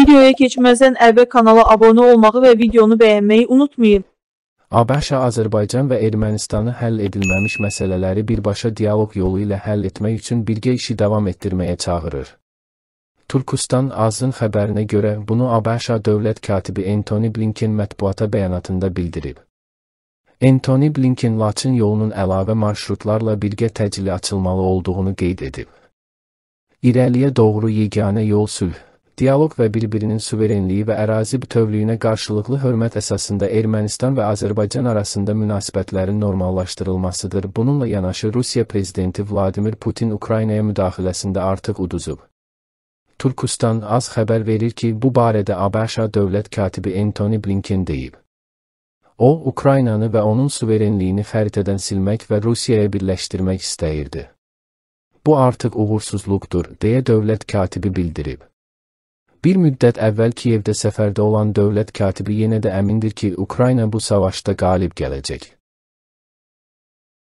Videoya keçməzdən əvvəl kanala abunə olmağı və videonu bəyənməyi unutmayın. ABŞ Azərbaycan və Ermənistanı həll edilməmiş məsələləri birbaşa dialoq yolu ilə həll etmək üçün birgə işi davam etdirməyə çağırır. Türkistan Azın xəbərinə görə bunu ABŞ dövlət katibi Antony Blinken mətbuata bəyanatında bildirib. Antony Blinken Laçın yolunun əlavə marşrutlarla birgə təcili açılmalı olduğunu qeyd edib. İrəliyə doğru yeganə yol sülh Dialoq və bir-birinin suverenliyi və ərazi bütövlüyünə qarşılıqlı hörmət əsasında Ermənistan və Azərbaycan arasında münasibətlərin normallaşdırılmasıdır. Bununla yanaşı Rusiya prezidenti Vladimir Putin Ukraynaya müdaxiləsində artıq uduzub. Türkistan az xəbər verir ki, bu barədə ABŞ dövlət katibi Antony Blinken deyib. O, Ukraynanı və onun suverenliyini xəritədən silmək və Rusiyaya birləşdirmək istəyirdi. Bu artıq uğursuzluqdur, deyə dövlət katibi bildirib. Bir müddət əvvəl Kiyevdə səfərdə olan dövlət katibi yenə də əmindir ki, Ukrayna bu savaşda qalib gələcək.